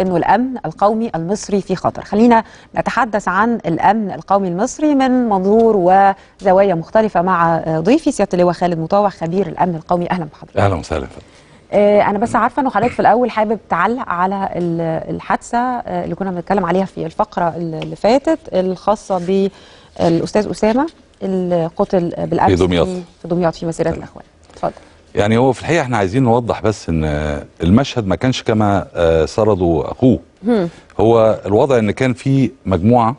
انه الامن القومي المصري في خطر خلينا نتحدث عن الامن القومي المصري من منظور وزوايا مختلفه مع ضيفي سياده اللواء خالد مطاوع خبير الامن القومي اهلا بحضرتك اهلا وسهلا آه، انا بس عارفه انه حضرتك في الاول حابب تعلق على الحادثه آه، اللي كنا بنتكلم عليها في الفقره اللي فاتت الخاصه بالاستاذ اسامه اللي قتل بالامس في دمياط في دمياط في مسيره الاخوان اتفضل يعني هو في الحقيقه احنا عايزين نوضح بس ان المشهد ما كانش كما آه، سرده اخوه هو الوضع ان كان في مجموعه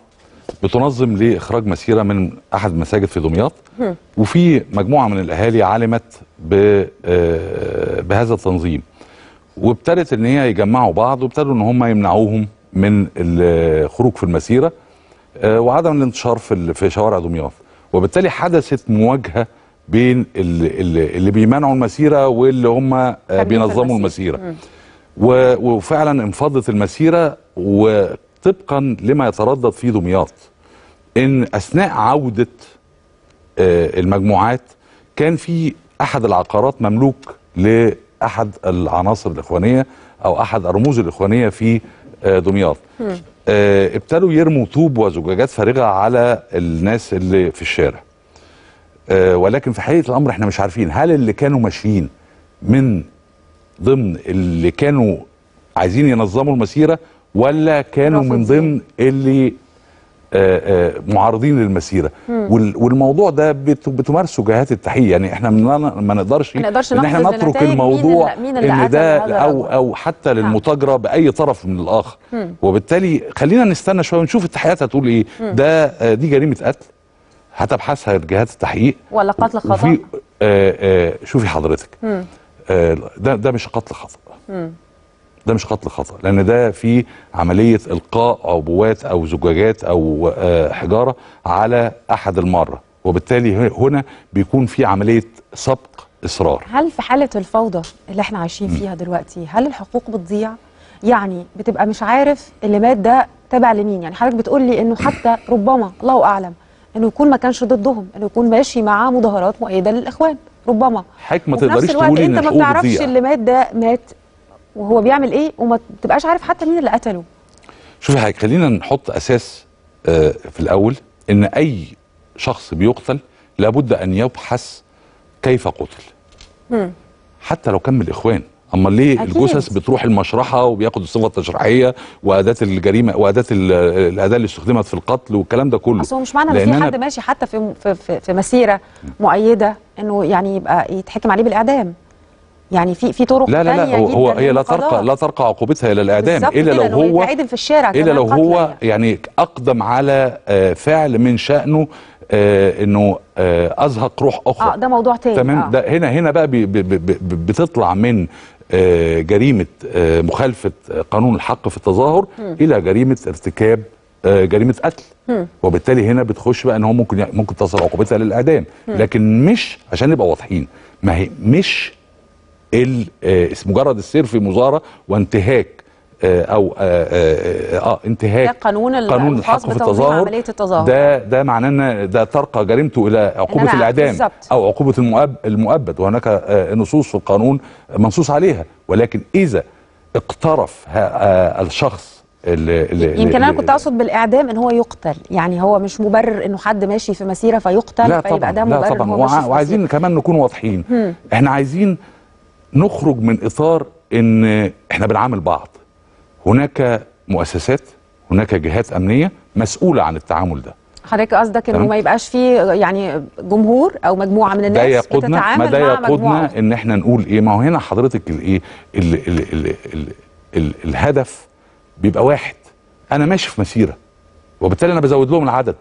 بتنظم لاخراج مسيره من احد المساجد في دمياط وفي مجموعه من الاهالي علمت آه، بهذا التنظيم وابتدت ان هي يجمعوا بعض وابتدوا ان هم يمنعوهم من الخروج في المسيره آه، وعدم الانتشار في شوارع دمياط وبالتالي حدثت مواجهه بين اللي, اللي بيمنعوا المسيره واللي هم آه، بينظموا المسيره وفعلا انفضت المسيره وطبقا لما يتردد فيه دمياط ان اثناء عوده آه، المجموعات كان في احد العقارات مملوك لاحد العناصر الاخوانيه او احد الرموز الاخوانيه في آه، دمياط ابتدوا يرموا طوب وزجاجات فارغه على الناس اللي في الشارع آه، ولكن في حقيقه الامر احنا مش عارفين هل اللي كانوا ماشيين من ضمن اللي كانوا عايزين ينظموا المسيره ولا كانوا من ضمن اللي آه، آه، معارضين للمسيره والموضوع ده بتمارسه جهات التحقيق يعني احنا ما نقدرش ما نقدرش ان احنا نترك الموضوع مين اللي ان ده او او حتى للمتاجره باي طرف من الاخر وبالتالي خلينا نستنى شويه ونشوف التحقيقات هتقول ايه ده دي جريمه قتل هتبحثها جهات التحقيق ولا قتل خطا وفي آه،, آه شوفي حضرتك آه، ده ده مش قتل خطا ده مش قتل خطا لان ده في عمليه القاء عبوات او زجاجات او آه، حجاره على احد الماره وبالتالي هنا بيكون في عمليه سبق اصرار هل في حاله الفوضى اللي احنا عايشين فيها دلوقتي هل الحقوق بتضيع يعني بتبقى مش عارف اللي مات ده تابع لمين يعني حضرتك بتقول لي انه حتى ربما الله اعلم انه يكون ما كانش ضدهم انه يكون ماشي مع مظاهرات مؤيده للاخوان ربما حضرتك ما تقدريش تقولي ان انت ما بتعرفش اللي مات ده مات وهو بيعمل ايه وما تبقاش عارف حتى مين اللي قتله شوفي حضرتك خلينا نحط اساس آه، في الاول ان اي شخص بيقتل لابد ان يبحث كيف قتل مم. حتى لو كان من الاخوان امال ليه أكيد. الجثث بتروح المشرحه وبياخد الصفه التشريحيه واداه الجريمه واداه الاداه اللي استخدمت في القتل والكلام ده كله اصل مش معنى ان في حد ماشي حتى في في, في مسيره مؤيده انه يعني يبقى يتحكم عليه بالاعدام يعني في في طرق لا لا لا هو, هو هي لا ترقى لا ترقى عقوبتها الى الاعدام الا لو هو في الشارع الا لو هو يعني اقدم على آه، فعل من شانه آه انه آه ازهق روح اخرى اه ده موضوع تاني تمام آه. ده هنا هنا بقى بي بي بي بتطلع من آه، جريمه آه، مخالفه آه، قانون الحق في التظاهر م. الى جريمه ارتكاب جريمه قتل وبالتالي هنا بتخش بقى ان هو ممكن ممكن تصل عقوبتها للاعدام لكن مش عشان نبقى واضحين ما هي مش مجرد السير في مظاهره وانتهاك آه، او اه, آه،, آه، انتهاك قانون, قانون الحق في التظاهر التظاهر ده ده معناه ان ده ترقى جريمته الى عقوبه الاعدام او عقوبه المؤب المؤبد وهناك نصوص في القانون منصوص عليها ولكن اذا اقترف الشخص اللي اللي يمكن انا كنت اقصد بالاعدام ان هو يقتل يعني هو مش مبرر انه حد ماشي في مسيره فيقتل لا فيبقى ده مبرر لا طبعا وع وعايزين كمان نكون واضحين احنا عايزين نخرج من اطار ان احنا بنعامل بعض هناك مؤسسات هناك جهات امنيه مسؤوله عن التعامل ده حضرتك قصدك انه ما يبقاش فيه يعني جمهور او مجموعه من الناس ده يقودنا ما ده يقودنا ان احنا نقول ايه ما هو هنا حضرتك الايه الهدف بيبقى واحد انا ماشي في مسيره وبالتالي انا بزود لهم العدد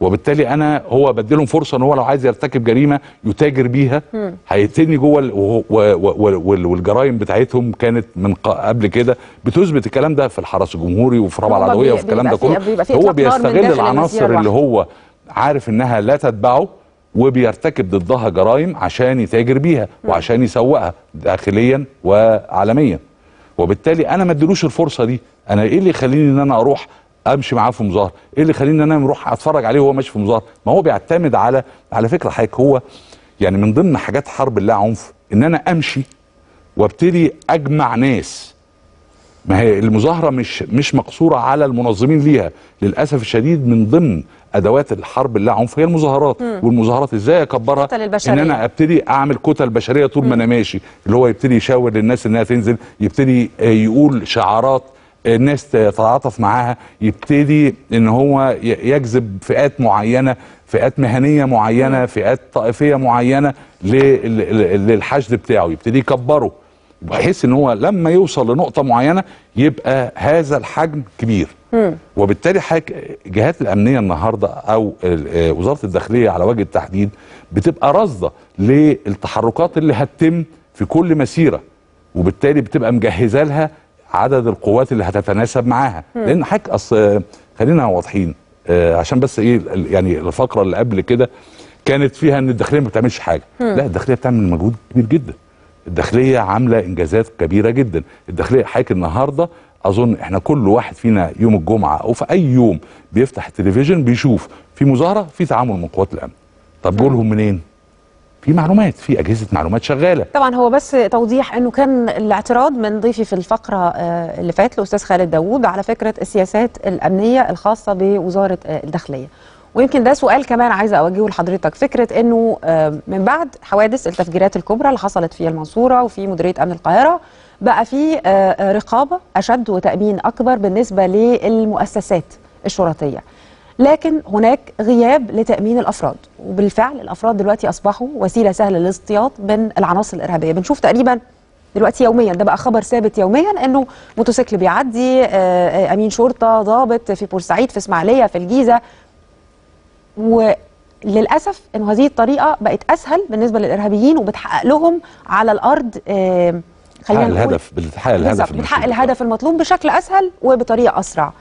وبالتالي انا هو بديلهم فرصه ان هو لو عايز يرتكب جريمه يتاجر بيها هيتني جوه والجرائم بتاعتهم كانت من قبل كده بتثبت الكلام ده في الحرس الجمهوري وفي رابعه العدويه وفي الكلام ده كله هو بيستغل العناصر اللي هو عارف انها لا تتبعه وبيرتكب ضدها جرائم عشان يتاجر بيها وعشان يسوقها داخليا وعالميا وبالتالي انا ما اديلوش الفرصه دي انا ايه اللي يخليني ان انا اروح امشي معاه في مظاهره ايه اللي خليني انا اروح اتفرج عليه وهو ماشي في مظاهره ما هو بيعتمد على على فكره حضرتك هو يعني من ضمن حاجات حرب اللا عنف ان انا امشي وابتدي اجمع ناس ما هي المظاهره مش مش مقصوره على المنظمين ليها للاسف الشديد من ضمن ادوات الحرب اللا عنف هي المظاهرات مم. والمظاهرات ازاي اكبرها ان انا ابتدي اعمل كتل بشريه طول ما انا ماشي اللي هو يبتدي يشاور للناس انها تنزل يبتدي آه، يقول شعارات الناس تتعاطف معاها يبتدي ان هو يجذب فئات معينه فئات مهنيه معينه فئات طائفيه معينه للحشد بتاعه يبتدي يكبره بحيث ان هو لما يوصل لنقطه معينه يبقى هذا الحجم كبير وبالتالي حاجة جهات الامنيه النهارده او آه، وزاره الداخليه على وجه التحديد بتبقى رصده للتحركات اللي هتتم في كل مسيره وبالتالي بتبقى مجهزه لها عدد القوات اللي هتتناسب معاها لان حضرتك اصل آه، خلينا واضحين آه، عشان بس ايه يعني الفقره اللي قبل كده كانت فيها ان الداخليه ما بتعملش حاجه لا الداخليه بتعمل مجهود كبير جدا الداخليه عامله انجازات كبيره جدا الداخليه حضرتك النهارده اظن احنا كل واحد فينا يوم الجمعه او في اي يوم بيفتح التلفزيون بيشوف في مظاهره في تعامل من قوات الامن طب جولهم منين في معلومات في اجهزه معلومات شغاله طبعا هو بس توضيح انه كان الاعتراض من ضيفي في الفقره آه، اللي فات الاستاذ خالد داوود على فكره السياسات الامنيه الخاصه بوزاره آه، الداخليه ويمكن ده سؤال كمان عايزه اوجهه لحضرتك فكره انه آه، من بعد حوادث التفجيرات الكبرى اللي حصلت في المنصوره وفي مديريه امن القاهره بقى في رقابه اشد وتامين اكبر بالنسبه للمؤسسات الشرطيه لكن هناك غياب لتامين الافراد وبالفعل الافراد دلوقتي اصبحوا وسيله سهله للاصطياد من العناصر الارهابيه بنشوف تقريبا دلوقتي يوميا ده بقى خبر ثابت يوميا انه موتوسيكل بيعدي آه، آه، امين شرطه ضابط في بورسعيد في اسماعيليه في الجيزه وللاسف انه هذه الطريقه بقت اسهل بالنسبه للارهابيين وبتحقق لهم على الارض آه، خلينا نقول الهدف بتحقق الهدف بتحقق الهدف المطلوب بشكل اسهل وبطريقه اسرع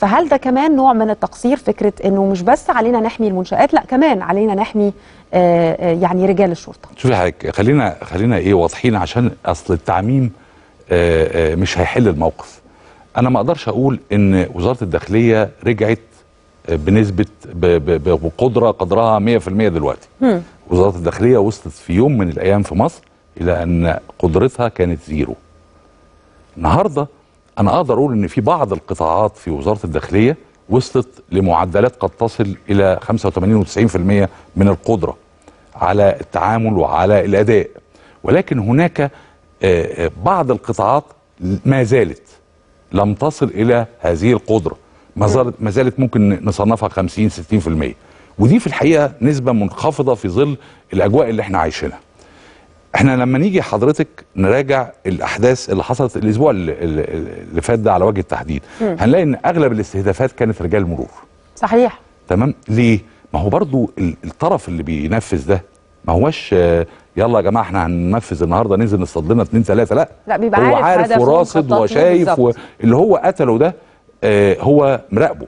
فهل ده كمان نوع من التقصير فكره انه مش بس علينا نحمي المنشات لا كمان علينا نحمي آه، آه، يعني رجال الشرطه شوفي حضرتك خلينا خلينا ايه واضحين عشان اصل التعميم آه، مش هيحل الموقف انا ما اقدرش اقول ان وزاره الداخليه رجعت بنسبه بقدره قدرها 100% دلوقتي وزاره الداخليه وصلت في يوم من الايام في مصر الى ان قدرتها كانت زيرو النهارده انا اقدر اقول ان في بعض القطاعات في وزاره الداخليه وصلت لمعدلات قد تصل الى 85 و90% من القدره على التعامل وعلى الاداء ولكن هناك آه، آه، بعض القطاعات ما زالت لم تصل الى هذه القدره ما زالت ما زالت ممكن نصنفها 50 60% ودي في الحقيقه نسبه منخفضه في ظل الاجواء اللي احنا عايشينها احنا لما نيجي حضرتك نراجع الاحداث اللي حصلت الاسبوع اللي, اللي فات ده على وجه التحديد م. هنلاقي ان اغلب الاستهدافات كانت رجال مرور صحيح تمام ليه ما هو برضو الطرف اللي بينفذ ده ما هوش يلا يا جماعه احنا هننفذ النهارده ننزل نصطاد لنا 2 ثلاثه لا لا بيبقى هو عارف وراصد وشايف اللي هو قتله ده آه، هو مراقبه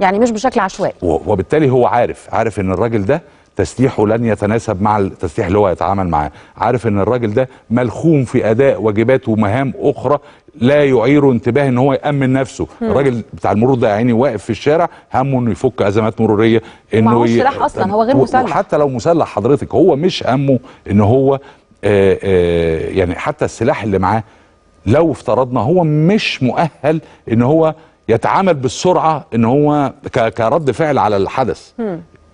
يعني مش بشكل عشوائي وبالتالي هو عارف عارف ان الراجل ده تسليحه لن يتناسب مع التسليح اللي هو هيتعامل معاه عارف ان الراجل ده ملخوم في اداء واجبات ومهام اخرى لا يعير انتباه ان هو يامن نفسه مم. الراجل بتاع المرور ده عيني واقف في الشارع همه انه يفك ازمات مروريه انه هو ي... اصلا هو غير مسلح حتى لو مسلح حضرتك هو مش همه ان هو آآ آه، آآ آه، يعني حتى السلاح اللي معاه لو افترضنا هو مش مؤهل ان هو يتعامل بالسرعه ان هو كرد فعل على الحدث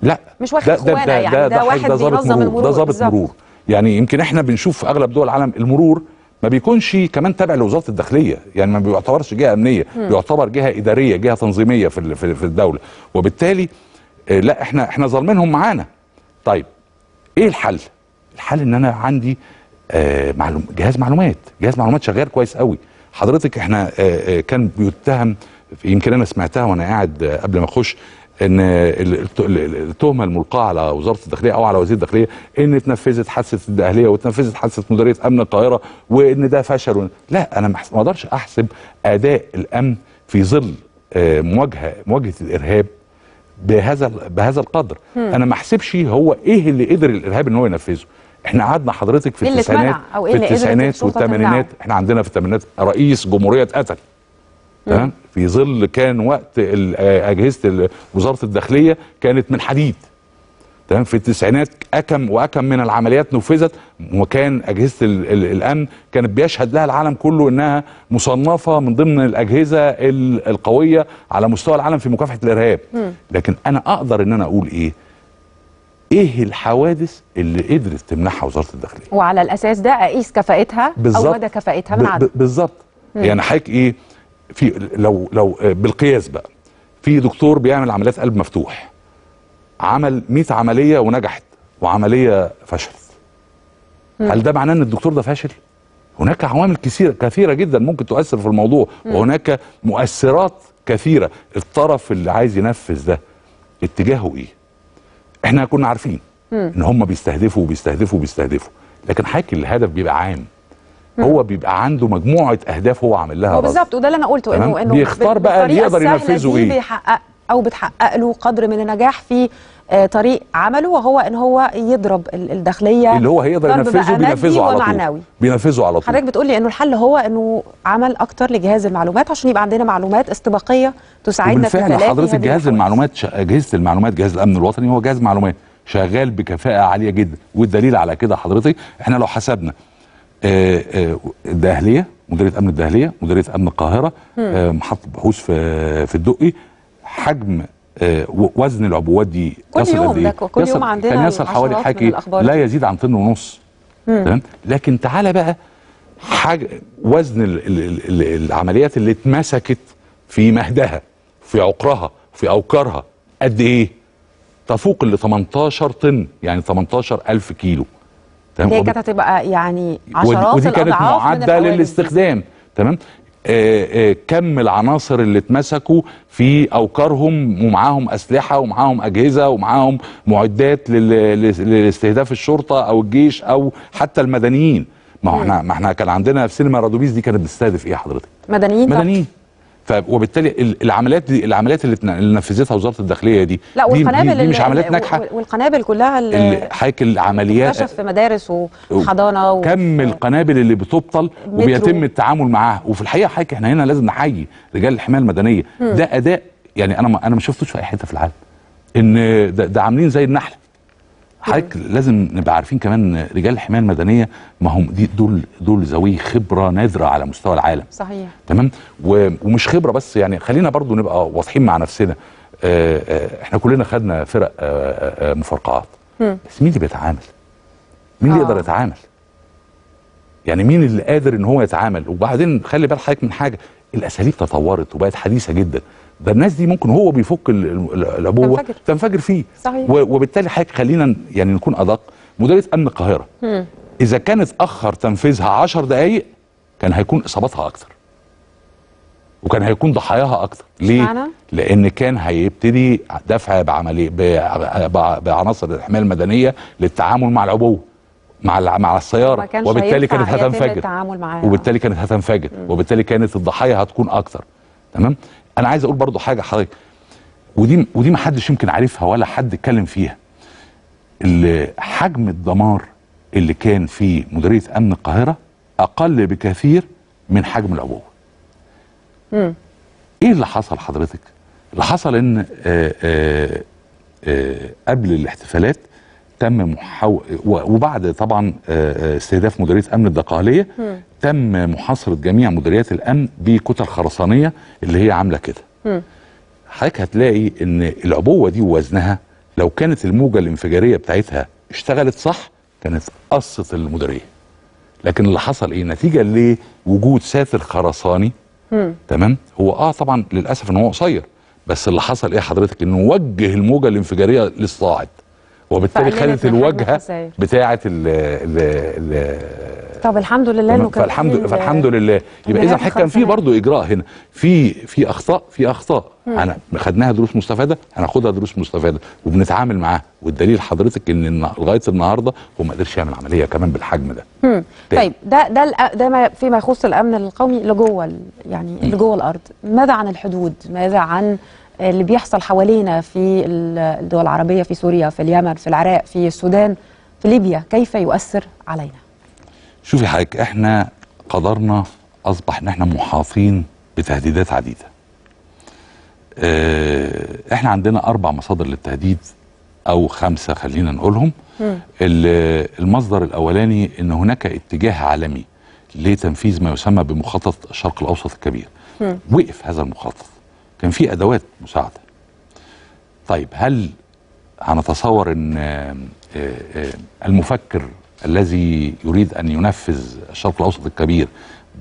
لا مش واخد ده ده ده, يعني ده, ده, ده واحد ده ظابط مرور ده ظابط مرور يعني يمكن احنا بنشوف في اغلب دول العالم المرور ما بيكونش كمان تابع لوزاره الداخليه يعني ما بيعتبرش جهه امنيه م. بيعتبر جهه اداريه جهه تنظيميه في في الدوله وبالتالي آه، لا احنا احنا ظالمينهم معانا طيب ايه الحل الحل ان انا عندي آه معلوم جهاز معلومات جهاز معلومات شغال كويس قوي حضرتك احنا آه, آه، كان بيتهم يمكن انا سمعتها وانا قاعد آه، قبل ما اخش ان التهمه الملقاه على وزاره الداخليه او على وزير الداخليه ان اتنفذت حادثه الاهليه واتنفذت حادثه مديريه امن القاهره وان ده فشل لا انا ما اقدرش احسب اداء الامن في ظل آه، مواجهه مواجهه الارهاب بهذا بهذا القدر م. انا ما احسبش هو ايه اللي قدر الارهاب ان هو ينفذه احنا قعدنا حضرتك في إيه التسعينات إيه في التسعينات والثمانينات احنا عندنا في الثمانينات رئيس جمهوريه اتقتل تمام في ظل كان وقت آه، اجهزه وزاره الداخليه كانت من حديد تمام في التسعينات اكم واكم من العمليات نفذت وكان اجهزه الامن كانت بيشهد لها العالم كله انها مصنفه من ضمن الاجهزه القويه على مستوى العالم في مكافحه الارهاب لكن انا اقدر ان انا اقول ايه ايه الحوادث اللي قدرت تمنحها وزاره الداخليه وعلى الاساس ده اقيس كفاءتها او مدى كفاءتها من عدم بالظبط يعني حضرتك ايه في لو لو آه، بالقياس بقى في دكتور بيعمل عمليات قلب مفتوح عمل 100 عمليه ونجحت وعمليه فشلت هل ده معناه ان الدكتور ده فاشل هناك عوامل كثيره كثيره جدا ممكن تؤثر في الموضوع وهناك مؤثرات كثيره الطرف اللي عايز ينفذ ده اتجاهه ايه احنا كنا عارفين ان هم بيستهدفوا وبيستهدفوا وبيستهدفوا لكن حاكي الهدف بيبقى عام هو بيبقى عنده مجموعه اهداف هو عامل لها بالظبط وده اللي انا قلته انه انه بيختار بقى اللي يقدر ينفذه ايه بيحقق او بتحقق له قدر من النجاح في آه، طريق عمله وهو ان هو يضرب الداخليه اللي هو هيقدر ينفذه بينفذه على طول بينفذه على طول حضرتك بتقول لي انه الحل هو انه عمل اكتر لجهاز المعلومات عشان يبقى عندنا معلومات استباقيه تساعدنا في بالفعل حضرتك جهاز المعلومات اجهزه المعلومات جهاز الامن الوطني هو جهاز معلومات شغال بكفاءه عاليه جدا والدليل على كده حضرتك احنا لو حسبنا آه، آه، الداهليه مديريه امن الداهليه مديريه امن القاهره آه، محطه بحوث في في الدقي حجم وزن العبوات دي كل يوم إيه؟ ده كل يوم عندنا كان يعني يصل حوالي حكي لا يزيد عن طن ونص تمام لكن تعالى بقى حاجه وزن الـ الـ الـ العمليات اللي اتمسكت في مهدها في عقرها في اوكارها قد ايه تفوق ال 18 طن يعني 18000 كيلو تمام دي كانت هتبقى يعني عشرات ودي كانت معدة للاستخدام تمام آآ آه، آآ آه، كم العناصر اللي اتمسكوا في اوكارهم ومعاهم اسلحه ومعاهم اجهزه ومعاهم معدات لاستهداف الشرطه او الجيش او حتى المدنيين ما هو احنا ما احنا كان عندنا في سينما رادوبيس دي كانت بتستهدف ايه حضرتك؟ مدنيين مدنيين وبالتالي العمليات دي العمليات اللي نفذتها وزاره الداخليه دي لا والقنابل دي, مش عمليات ناجحه والقنابل كلها اللي حضرتك العمليات في مدارس وحضانه و... كم القنابل اللي بتبطل وبيتم التعامل معاها وفي الحقيقه حضرتك احنا هنا لازم نحيي رجال الحمايه المدنيه ده اداء يعني انا ما انا ما شفتوش في اي حته في العالم ان ده, ده عاملين زي النحله حضرتك لازم نبقى عارفين كمان رجال الحمايه المدنيه ما هم دي دول دول ذوي خبره نادره على مستوى العالم صحيح تمام ومش خبره بس يعني خلينا برضو نبقى واضحين مع نفسنا آه، آه، احنا كلنا خدنا فرق آه، مفرقعات بس مين اللي بيتعامل مين اللي يقدر يتعامل يعني مين اللي قادر ان هو يتعامل وبعدين خلي بال حضرتك من حاجه الاساليب تطورت وبقت حديثه جدا ده الناس دي ممكن هو بيفك الابوه تنفجر, تنفجر فيه صحيح. وبالتالي حضرتك خلينا يعني نكون ادق مديريه امن القاهره اذا كانت اخر تنفيذها 10 دقائق كان هيكون اصاباتها اكثر وكان هيكون ضحاياها اكثر ليه معنا؟ لان كان هيبتدي دفع بعملي بعناصر الحمايه المدنيه للتعامل مع العبوه مع مع السياره وبالتالي كانت هتنفجر وبالتالي كانت هتنفجر وبالتالي كانت الضحايا هتكون اكثر تمام انا عايز اقول برضو حاجه حضرتك ودي ودي ما حدش يمكن عارفها ولا حد اتكلم فيها حجم الدمار اللي كان في مديريه امن القاهره اقل بكثير من حجم العبوه ايه اللي حصل حضرتك اللي حصل ان آآ آه، آآ آه، آآ آه، قبل الاحتفالات تم محاو... وبعد طبعا استهداف مديريه امن الدقهليه تم محاصره جميع مديريات الامن بكتل خرسانيه اللي هي عامله كده حضرتك هتلاقي ان العبوه دي ووزنها لو كانت الموجه الانفجاريه بتاعتها اشتغلت صح كانت قصت المديريه لكن اللي حصل ايه نتيجه لوجود ساتر خرساني تمام هو اه طبعا للاسف ان هو قصير بس اللي حصل ايه حضرتك انه وجه الموجه الانفجاريه للصاعد وبالتالي خدت الواجهه بتاعه ال ال طب الحمد لله انه كان فالحمد فالحمد لله يبقى اذا كان في برضه اجراء هنا في في اخطاء في اخطاء انا خدناها دروس مستفاده هناخدها دروس مستفاده وبنتعامل معاها والدليل حضرتك ان لغايه النهارده هو ما قدرش يعمل عمليه كمان بالحجم ده طيب ده ده ده ما فيما يخص الامن القومي لجوه يعني لجوه الارض ماذا عن الحدود ماذا عن اللي بيحصل حوالينا في الدول العربية في سوريا في اليمن في العراق في السودان في ليبيا كيف يؤثر علينا شوفي حضرتك احنا قدرنا أصبح ان احنا محاطين بتهديدات عديدة آه، احنا عندنا أربع مصادر للتهديد أو خمسة خلينا نقولهم المصدر الأولاني أن هناك اتجاه عالمي لتنفيذ ما يسمى بمخطط الشرق الأوسط الكبير وقف هذا المخطط كان في ادوات مساعده طيب هل هنتصور ان آه، آه، آه، المفكر الذي يريد ان ينفذ الشرق الاوسط الكبير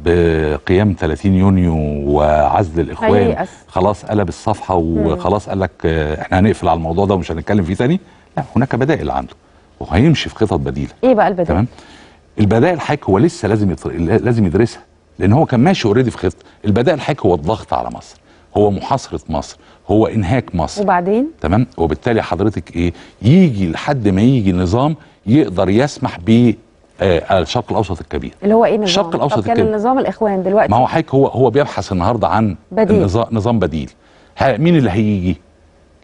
بقيام 30 يونيو وعزل الاخوان خلاص قلب الصفحه وخلاص قال لك احنا هنقفل على الموضوع ده ومش هنتكلم فيه ثاني لا هناك بدائل عنده وهيمشي في خطط بديله ايه بقى البدائل تمام البدائل حضرتك هو لسه لازم يطر... لازم يدرسها لان هو كان ماشي اوريدي في خطه البدائل حضرتك هو الضغط على مصر هو محاصره مصر هو انهاك مصر وبعدين تمام وبالتالي حضرتك ايه يجي لحد ما يجي نظام يقدر يسمح ب آه،, آه الشرق الاوسط الكبير اللي هو ايه نظام الشرق الاوسط الكبير كان النظام الاخوان دلوقتي ما هو حضرتك هو هو بيبحث النهارده عن بديل. نظام بديل مين اللي هيجي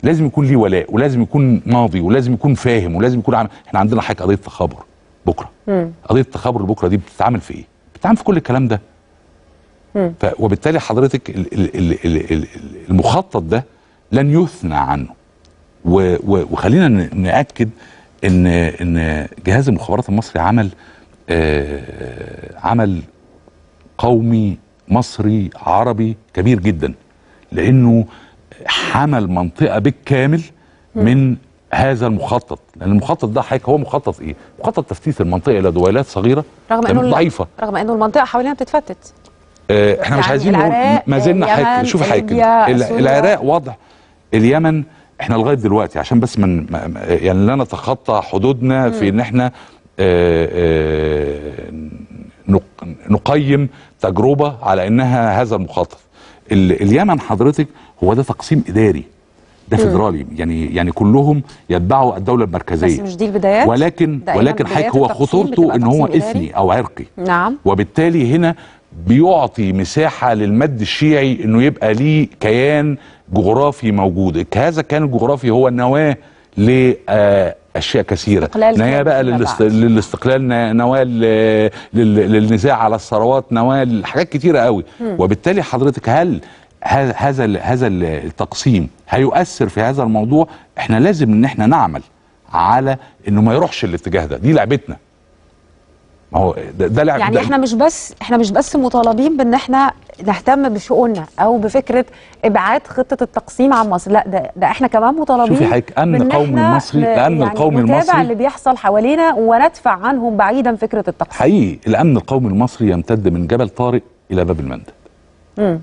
لازم يكون ليه ولاء ولازم يكون ناضي ولازم يكون فاهم ولازم يكون عم... احنا عندنا حاجه قضيه تخابر بكره مم. قضيه التخابر بكره دي بتتعامل في ايه بتتعامل في كل الكلام ده وبالتالي حضرتك المخطط ده لن يثنى عنه وخلينا ناكد ان ان جهاز المخابرات المصري عمل آه، عمل قومي مصري عربي كبير جدا لانه حمل منطقه بالكامل من هذا المخطط لان المخطط ده حضرتك هو مخطط ايه؟ مخطط تفتيت المنطقه الى دويلات صغيره رغم انه ضعيفه رغم انه المنطقه حوالينا بتتفتت آه، احنا مش يعني عايزين نقول ما زلنا آه، حاكم شوف حاكم العراق وضع اليمن احنا لغايه دلوقتي عشان بس من يعني لا نتخطى حدودنا في ان احنا آه، نقيم تجربه على انها هذا المخاطر اليمن حضرتك هو ده تقسيم اداري ده فيدرالي يعني يعني كلهم يتبعوا الدوله المركزيه بس مش دي البدايات ولكن ولكن حضرتك هو خطورته ان هو اثني او عرقي نعم وبالتالي هنا بيعطي مساحه للمد الشيعي انه يبقى ليه كيان جغرافي موجود هذا الكيان الجغرافي هو النواه لاشياء كثيره نواه بقى للاست... للاستقلال نواه لل... للنزاع على الثروات نواه لحاجات كثيرة قوي مم. وبالتالي حضرتك هل هذا هذا التقسيم هيؤثر في هذا الموضوع احنا لازم ان احنا نعمل على انه ما يروحش الاتجاه ده دي لعبتنا ما هو ده, ده لعب يعني ده احنا مش بس احنا مش بس مطالبين بان احنا نهتم بشؤوننا او بفكره ابعاد خطه التقسيم عن مصر لا ده, ده احنا كمان مطالبين شوفي حضرتك ان القوم المصري آه، لان يعني القوم المصري نتابع اللي بيحصل حوالينا وندفع عنهم بعيدا فكره التقسيم حقيقي الامن القومي المصري يمتد من جبل طارق الى باب المندب امم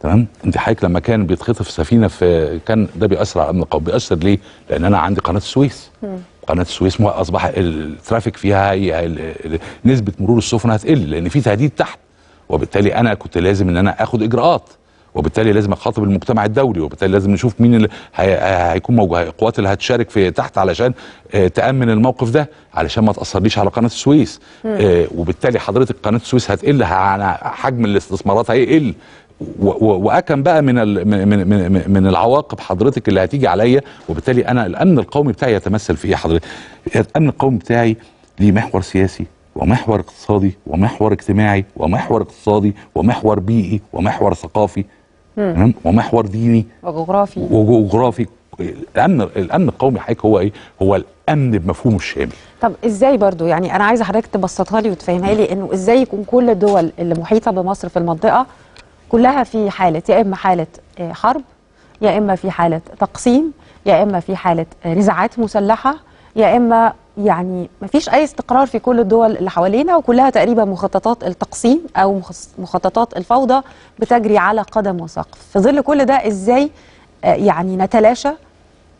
تمام انت حضرتك لما كان بيتخطف سفينه في كان ده بيأثر على الامن القومي بيأثر ليه لان انا عندي قناه السويس مم. قناه السويس اصبح الترافيك فيها هي نسبه مرور السفن هتقل لان في تهديد تحت وبالتالي انا كنت لازم ان انا اخد اجراءات وبالتالي لازم اخاطب المجتمع الدولي وبالتالي لازم نشوف مين اللي هيكون موجود القوات اللي هتشارك في تحت علشان آه، تامن الموقف ده علشان ما تاثرليش على قناه السويس آه، وبالتالي حضرتك قناه السويس هتقل حجم الاستثمارات هيقل واكم بقى من من من العواقب حضرتك اللي هتيجي عليا وبالتالي انا الامن القومي بتاعي يتمثل في ايه حضرتك؟ الامن القومي بتاعي ليه محور سياسي ومحور اقتصادي ومحور اجتماعي ومحور اقتصادي ومحور بيئي ومحور ثقافي تمام ومحور ديني وجغرافي وجغرافي الامن الامن القومي حضرتك هو ايه؟ هو الامن بمفهومه الشامل. طب ازاي برضو يعني انا عايزه حضرتك تبسطها لي وتفهمها لي انه ازاي يكون كل الدول اللي محيطه بمصر في المنطقه كلها في حالة يا إما حالة آه، حرب يا إما في حالة تقسيم يا إما في حالة نزاعات آه، مسلحة يا إما يعني ما فيش أي استقرار في كل الدول اللي حوالينا وكلها تقريبا مخططات التقسيم أو مخططات الفوضى بتجري على قدم وساق في ظل كل ده إزاي آه، يعني نتلاشى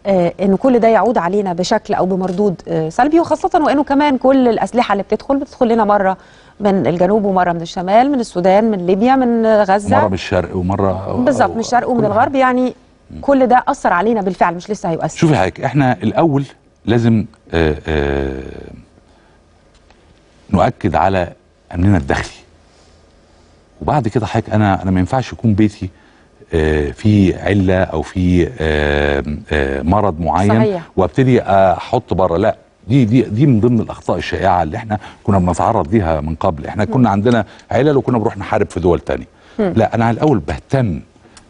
ان كل ده يعود علينا بشكل او بمردود سلبي وخاصه وانه كمان كل الاسلحه اللي بتدخل بتدخل لنا مره من الجنوب ومره من الشمال من السودان من ليبيا من غزه مره من الشرق ومره بالظبط من الشرق ومن الغرب يعني كل ده اثر علينا بالفعل مش لسه هيؤثر شوفي حضرتك احنا الاول لازم آه، آه، نؤكد على امننا الداخلي وبعد كده حضرتك انا انا ما ينفعش يكون بيتي آه، في عله او في مرض معين صحيح. وابتدي احط بره لا دي دي دي من ضمن الاخطاء الشائعه اللي احنا كنا بنتعرض ليها من قبل احنا كنا عندنا علل وكنا بنروح نحارب في دول تانية لا انا على الاول بهتم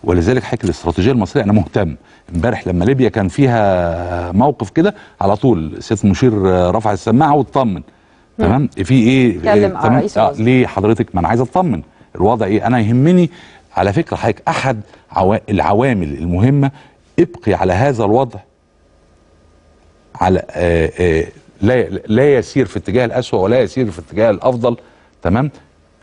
ولذلك حكي الاستراتيجيه المصريه انا مهتم امبارح لما ليبيا كان فيها موقف كده على طول سيد المشير رفع السماعه واطمن تمام في ايه, إيه؟ تمام؟ آه ليه حضرتك ما انا عايز اطمن الوضع ايه انا يهمني على فكره حضرتك احد العوامل المهمه ابقي على هذا الوضع على آه، آه، لا لا يسير في اتجاه الأسوأ ولا يسير في اتجاه الأفضل تمام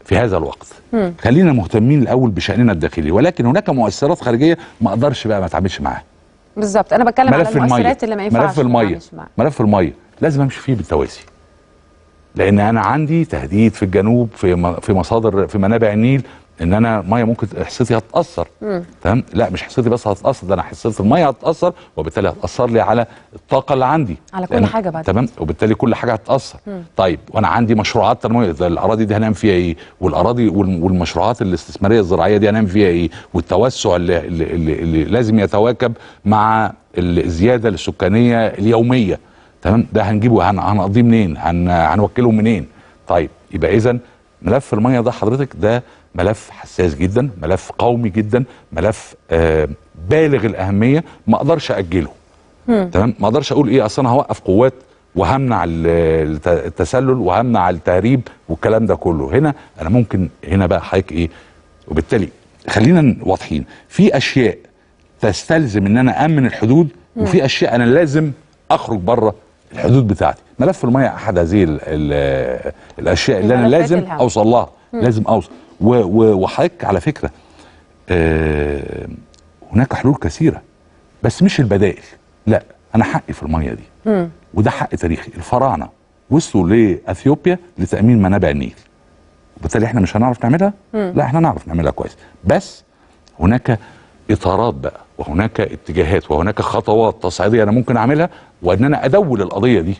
في هذا الوقت مم. خلينا مهتمين الأول بشأننا الداخلي ولكن هناك مؤثرات خارجية ما أقدرش بقى ما أتعاملش معاها بالظبط أنا بتكلم على المؤثرات اللي ما ينفعش ملف المية ملف المية لازم أمشي فيه بالتوازي لأن أنا عندي تهديد في الجنوب في في مصادر في منابع النيل ان انا ميه ممكن حصتي هتتاثر تمام لا مش حصتي بس هتتاثر ده انا حصتي الميه هتتاثر وبالتالي هتاثر لي على الطاقه اللي عندي على كل حاجه بعد تمام وبالتالي كل حاجه هتتاثر طيب وانا عندي مشروعات تنمويه الاراضي دي هنام فيها ايه والاراضي والمشروعات الاستثماريه الزراعيه دي هنام فيها ايه والتوسع اللي, اللي, اللي, اللي لازم يتواكب مع الزياده السكانيه اليوميه تمام ده هنجيبه هنقضيه منين هن هنوكله منين طيب يبقى اذا ملف الميه ده حضرتك ده ملف حساس جدا ملف قومي جدا ملف آه بالغ الاهميه ما اقدرش اجله تمام ما اقدرش اقول ايه اصل انا هوقف قوات وهمنع التسلل وهمنع التهريب والكلام ده كله هنا انا ممكن هنا بقى حضرتك ايه وبالتالي خلينا واضحين في اشياء تستلزم ان انا امن الحدود وفي اشياء انا لازم اخرج بره الحدود بتاعتي ملف الميه احد هذه الاشياء اللي انا لازم اوصل لها لازم اوصل وحضرتك على فكره آه، هناك حلول كثيره بس مش البدائل لا انا حقي في الميه دي م. وده حق تاريخي الفراعنه وصلوا لاثيوبيا لتامين منابع النيل وبالتالي احنا مش هنعرف نعملها م. لا احنا نعرف نعملها كويس بس هناك اطارات بقى وهناك اتجاهات وهناك خطوات تصعيديه انا ممكن اعملها وان انا ادول القضيه دي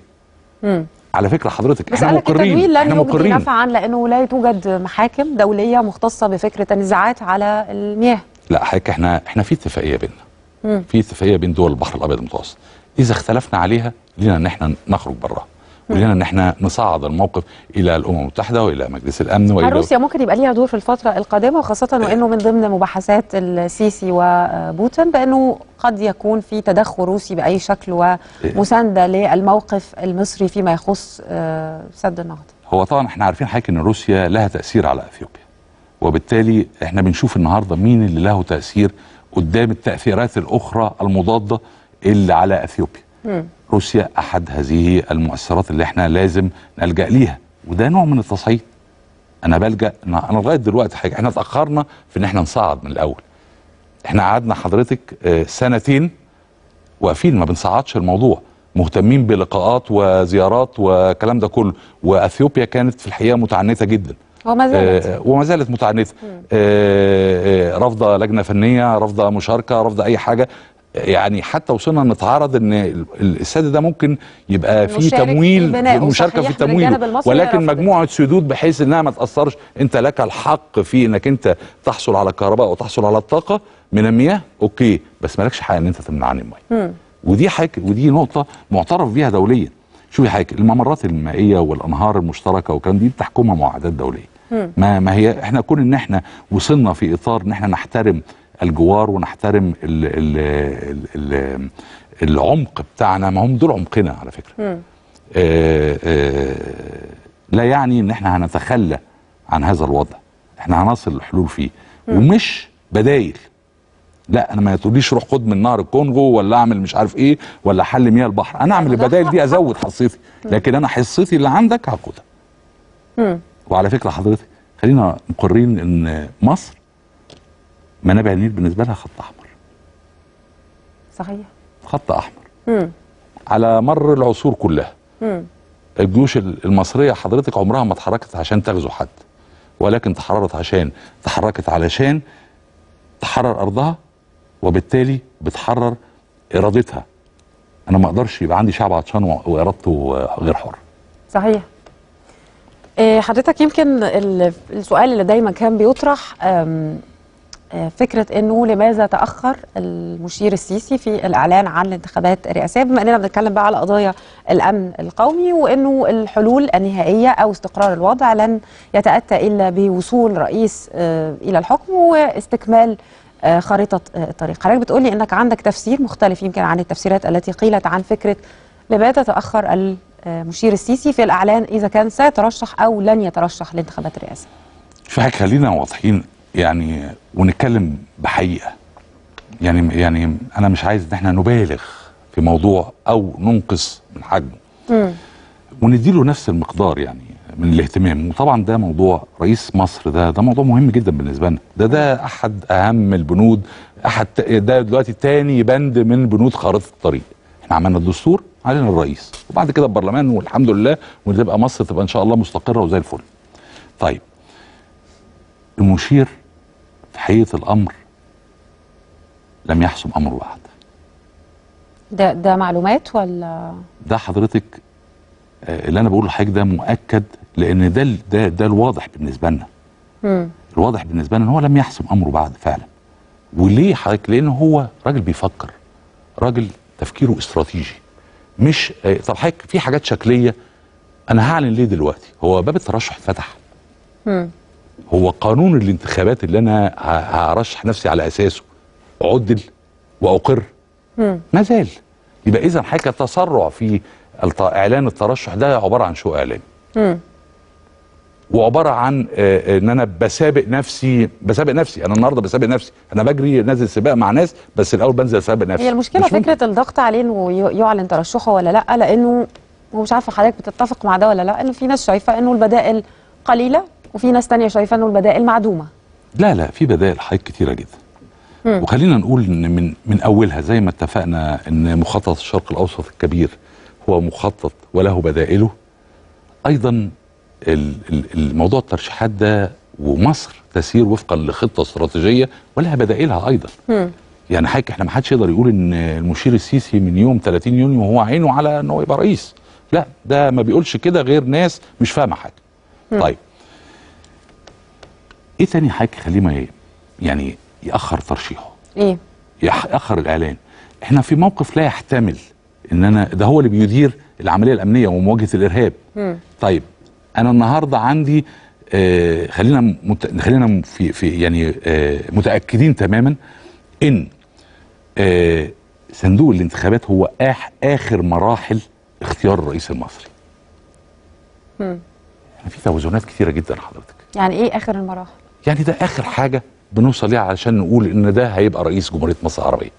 م. على فكره حضرتك احنا مقرين احنا مقرين نفعا لانه لا توجد محاكم دوليه مختصه بفكره النزاعات على المياه لا حضرتك احنا احنا في اتفاقيه بيننا في اتفاقيه بين دول البحر الابيض المتوسط اذا اختلفنا عليها لينا ان احنا نخرج براها ولنا ان احنا نصعد الموقف الى الامم المتحده والى مجلس الامن والى روسيا ممكن يبقى ليها دور في الفتره القادمه وخاصه وانه من ضمن مباحثات السيسي وبوتين بانه قد يكون في تدخل روسي باي شكل ومسانده للموقف المصري فيما يخص آه، سد النهضه هو طبعا احنا عارفين حاجه ان روسيا لها تاثير على اثيوبيا وبالتالي احنا بنشوف النهارده مين اللي له تاثير قدام التاثيرات الاخرى المضاده اللي على اثيوبيا روسيا احد هذه المؤثرات اللي احنا لازم نلجا ليها وده نوع من التصعيد انا بلجا انا لغايه دلوقتي حاجه احنا اتاخرنا في ان احنا نصعد من الاول احنا قعدنا حضرتك آه، سنتين واقفين ما بنصعدش الموضوع مهتمين بلقاءات وزيارات والكلام ده كله واثيوبيا كانت في الحقيقه متعنته جدا وما زالت آه, آه، وما زالت متعنته آه آه رافضه لجنه فنيه رافضه مشاركه رافضه اي حاجه يعني حتى وصلنا نتعرض ان السد ده ممكن يبقى فيه تمويل مشاركه في التمويل ولكن مجموعه سدود بحيث انها ما تاثرش انت لك الحق في انك انت تحصل على الكهرباء وتحصل على الطاقه من المياه اوكي بس مالكش حق ان انت تمنعني المياه ودي حاجه ودي نقطه معترف بيها دوليا شو حاجه الممرات المائيه والانهار المشتركه وكان دي بتحكمها معاهدات دوليه ما ما هي احنا كون ان احنا وصلنا في اطار ان احنا نحترم الجوار ونحترم الـ الـ الـ الـ العمق بتاعنا ما هم دول عمقنا على فكره آآ آآ آه، آه، لا يعني ان احنا هنتخلى عن هذا الوضع احنا هنصل الحلول فيه ومش بدايل لا انا ما تقوليش روح خد من نهر الكونغو ولا اعمل مش عارف ايه ولا حل مياه البحر انا اعمل البدائل دي ازود حصتي لكن انا حصتي اللي عندك هاخدها وعلى فكره حضرتك خلينا مقرين ان مصر منابع النيل بالنسبه لها خط احمر صحيح خط احمر مم. على مر العصور كلها مم. الجيوش المصريه حضرتك عمرها ما اتحركت عشان تغزو حد ولكن تحررت عشان تحركت علشان تحرر ارضها وبالتالي بتحرر ارادتها انا ما اقدرش يبقى عندي شعب عطشان وارادته غير حر صحيح آه، حضرتك يمكن السؤال اللي دايما كان بيطرح فكره انه لماذا تاخر المشير السيسي في الاعلان عن الانتخابات الرئاسيه بما اننا بنتكلم بقى على قضايا الامن القومي وانه الحلول النهائيه او استقرار الوضع لن يتاتى الا بوصول رئيس آه، الى الحكم واستكمال آه، خريطه آه، الطريق حضرتك بتقولي انك عندك تفسير مختلف يمكن عن التفسيرات التي قيلت عن فكره لماذا تاخر المشير السيسي في الاعلان اذا كان سيترشح او لن يترشح لانتخابات الرئاسه في خلينا واضحين يعني ونتكلم بحقيقه يعني يعني انا مش عايز ان احنا نبالغ في موضوع او ننقص من حجمه ونديله نفس المقدار يعني من الاهتمام وطبعا ده موضوع رئيس مصر ده ده موضوع مهم جدا بالنسبه لنا ده ده احد اهم البنود احد ده دلوقتي تاني بند من بنود خارطه الطريق احنا عملنا الدستور علينا الرئيس وبعد كده البرلمان والحمد لله وتبقى مصر تبقى ان شاء الله مستقره وزي الفل طيب المشير في حقيقة الأمر لم يحسم أمر واحد ده ده معلومات ولا ده حضرتك آه، اللي أنا بقوله لحضرتك ده مؤكد لأن ده ده ده الواضح بالنسبة لنا مم. الواضح بالنسبة لنا إن هو لم يحسم أمره بعد فعلا وليه حضرتك؟ لأن هو راجل بيفكر راجل تفكيره استراتيجي مش آه، طب حضرتك في حاجات شكلية أنا هعلن ليه دلوقتي هو باب الترشح اتفتح هو قانون الانتخابات اللي انا هرشح نفسي على اساسه عدل واقر ما زال يبقى اذا حاجه تسرع في اعلان الترشح ده عباره عن شو اعلامي وعباره عن آه، آه، ان انا بسابق نفسي بسابق نفسي انا النهارده بسابق نفسي انا بجري نازل سباق مع ناس بس الاول بنزل اسابق نفسي هي المشكله فكره ممكن. الضغط عليه انه يعلن ترشحه ولا لا لانه ومش عارفه حضرتك بتتفق مع ده ولا لا انه في ناس شايفه انه البدائل قليله وفي ناس تانية شايفة أنه البدائل معدومة لا لا في بدائل حاجات كتيرة جدا مم. وخلينا نقول إن من, من أولها زي ما اتفقنا أن مخطط الشرق الأوسط الكبير هو مخطط وله بدائله أيضا الموضوع الترشيحات ده ومصر تسير وفقا لخطة استراتيجية ولها بدائلها أيضا مم. يعني حاجة احنا ما حدش يقدر يقول ان المشير السيسي من يوم 30 يونيو وهو عينه على ان هو يبقى رئيس لا ده ما بيقولش كده غير ناس مش فاهمه حاجه طيب ايه تاني حاجه خليه ما يعني ياخر ترشيحه ايه ياخر الاعلان احنا في موقف لا يحتمل ان انا ده هو اللي بيدير العمليه الامنيه ومواجهه الارهاب م. طيب انا النهارده عندي آه خلينا مت... خلينا في, في يعني آه متاكدين تماما ان آه صندوق الانتخابات هو آح اخر مراحل اختيار الرئيس المصري. امم يعني في توازنات كثيره جدا حضرتك. يعني ايه اخر المراحل؟ يعني ده اخر حاجه بنوصل ليها علشان نقول ان ده هيبقى رئيس جمهوريه مصر العربيه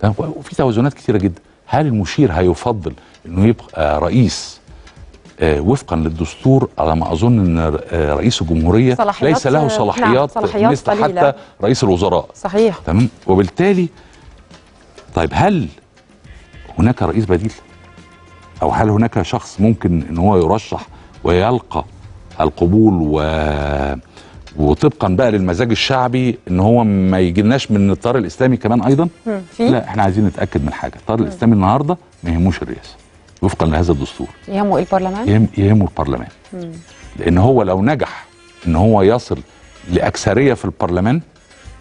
تمام وفي توازنات كتيره جدا هل المشير هيفضل انه يبقى رئيس آه، وفقا للدستور على ما اظن ان آه، رئيس الجمهوريه ليس له صلاحيات, نعم صلاحيات مثل قليلة. حتى رئيس الوزراء صحيح تمام وبالتالي طيب هل هناك رئيس بديل او هل هناك شخص ممكن ان هو يرشح ويلقى القبول و وطبقا بقى للمزاج الشعبي ان هو ما يجيلناش من الطار الاسلامي كمان ايضا لا احنا عايزين نتاكد من حاجه الطار الاسلامي النهارده ما يهموش الرئاسه وفقا لهذا الدستور يهمه إيه، البرلمان يهم يهمه البرلمان مم. لان هو لو نجح ان هو يصل لاكثريه في البرلمان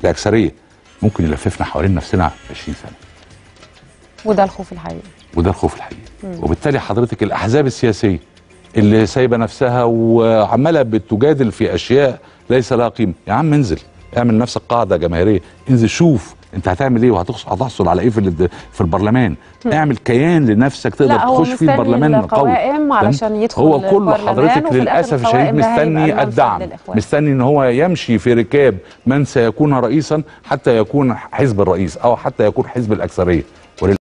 لاكثريه ممكن يلففنا حوالين نفسنا 20 سنه وده الخوف الحقيقي وده الخوف الحقيقي مم. وبالتالي حضرتك الاحزاب السياسيه اللي سايبه نفسها وعماله بتجادل في اشياء ليس لها قيمه يا عم انزل اعمل نفسك قاعده جماهيريه انزل شوف انت هتعمل ايه وهتحصل على ايه في في البرلمان اعمل كيان لنفسك تقدر تخش فيه البرلمان قوي علشان يدخل هو كله حضرتك للاسف الشديد مستني الدعم مستني ان هو يمشي في ركاب من سيكون رئيسا حتى يكون حزب الرئيس او حتى يكون حزب الاكثريه